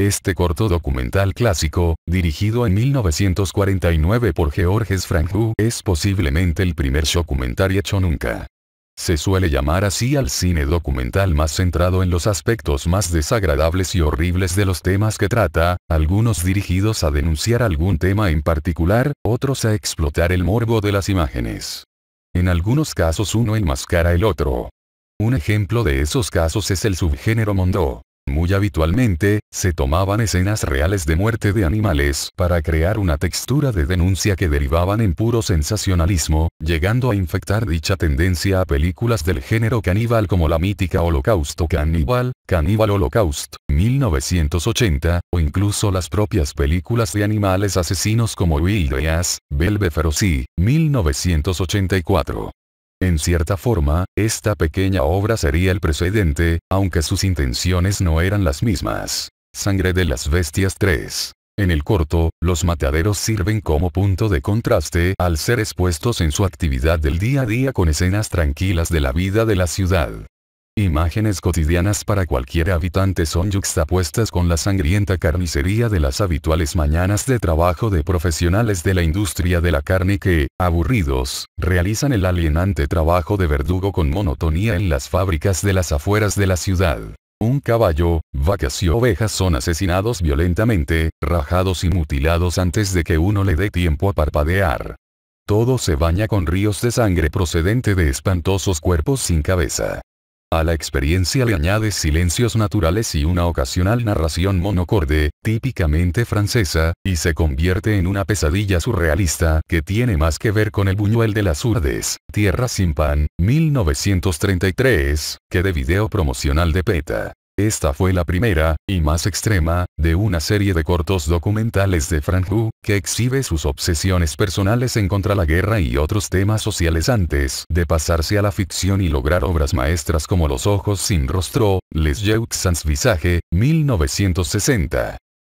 Este corto documental clásico, dirigido en 1949 por Georges Franju, es posiblemente el primer documentario hecho nunca. Se suele llamar así al cine documental más centrado en los aspectos más desagradables y horribles de los temas que trata, algunos dirigidos a denunciar algún tema en particular, otros a explotar el morbo de las imágenes. En algunos casos uno enmascara el otro. Un ejemplo de esos casos es el subgénero Mondó. Muy habitualmente, se tomaban escenas reales de muerte de animales para crear una textura de denuncia que derivaban en puro sensacionalismo, llegando a infectar dicha tendencia a películas del género caníbal como la mítica Holocausto Caníbal, Caníbal Holocaust, 1980, o incluso las propias películas de animales asesinos como Will Belbe Ferocí, 1984. En cierta forma, esta pequeña obra sería el precedente, aunque sus intenciones no eran las mismas. Sangre de las Bestias 3. En el corto, los mataderos sirven como punto de contraste al ser expuestos en su actividad del día a día con escenas tranquilas de la vida de la ciudad. Imágenes cotidianas para cualquier habitante son yuxtapuestas con la sangrienta carnicería de las habituales mañanas de trabajo de profesionales de la industria de la carne que, aburridos, realizan el alienante trabajo de verdugo con monotonía en las fábricas de las afueras de la ciudad. Un caballo, vacas y ovejas son asesinados violentamente, rajados y mutilados antes de que uno le dé tiempo a parpadear. Todo se baña con ríos de sangre procedente de espantosos cuerpos sin cabeza. A la experiencia le añade silencios naturales y una ocasional narración monocorde, típicamente francesa, y se convierte en una pesadilla surrealista que tiene más que ver con el Buñuel de las Urdes, Tierra sin Pan, 1933, que de video promocional de PETA. Esta fue la primera, y más extrema, de una serie de cortos documentales de Frank que exhibe sus obsesiones personales en contra la guerra y otros temas sociales antes de pasarse a la ficción y lograr obras maestras como Los ojos sin rostro, Les Yeux sans visage, 1960.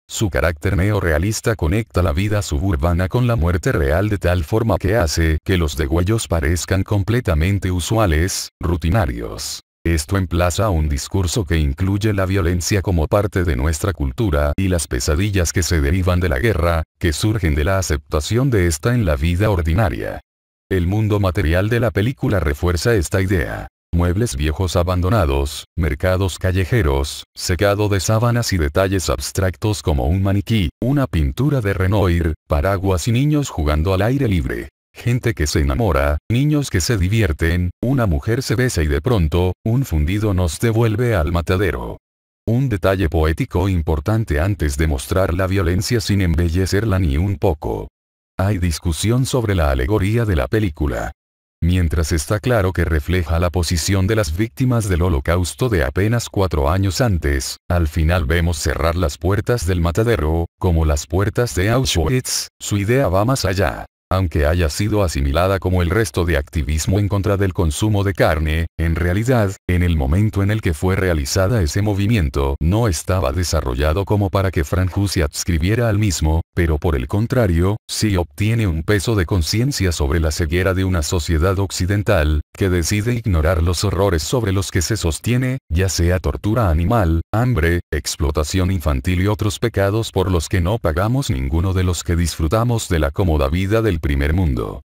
Su carácter neorealista conecta la vida suburbana con la muerte real de tal forma que hace que los degüellos parezcan completamente usuales, rutinarios. Esto emplaza un discurso que incluye la violencia como parte de nuestra cultura y las pesadillas que se derivan de la guerra, que surgen de la aceptación de esta en la vida ordinaria. El mundo material de la película refuerza esta idea. Muebles viejos abandonados, mercados callejeros, secado de sábanas y detalles abstractos como un maniquí, una pintura de Renoir, paraguas y niños jugando al aire libre. Gente que se enamora, niños que se divierten, una mujer se besa y de pronto, un fundido nos devuelve al matadero. Un detalle poético importante antes de mostrar la violencia sin embellecerla ni un poco. Hay discusión sobre la alegoría de la película. Mientras está claro que refleja la posición de las víctimas del holocausto de apenas cuatro años antes, al final vemos cerrar las puertas del matadero, como las puertas de Auschwitz, su idea va más allá aunque haya sido asimilada como el resto de activismo en contra del consumo de carne, en realidad, en el momento en el que fue realizada ese movimiento no estaba desarrollado como para que Franju se adscribiera al mismo, pero por el contrario, sí obtiene un peso de conciencia sobre la ceguera de una sociedad occidental, que decide ignorar los horrores sobre los que se sostiene, ya sea tortura animal, hambre, explotación infantil y otros pecados por los que no pagamos ninguno de los que disfrutamos de la cómoda vida del primer mundo.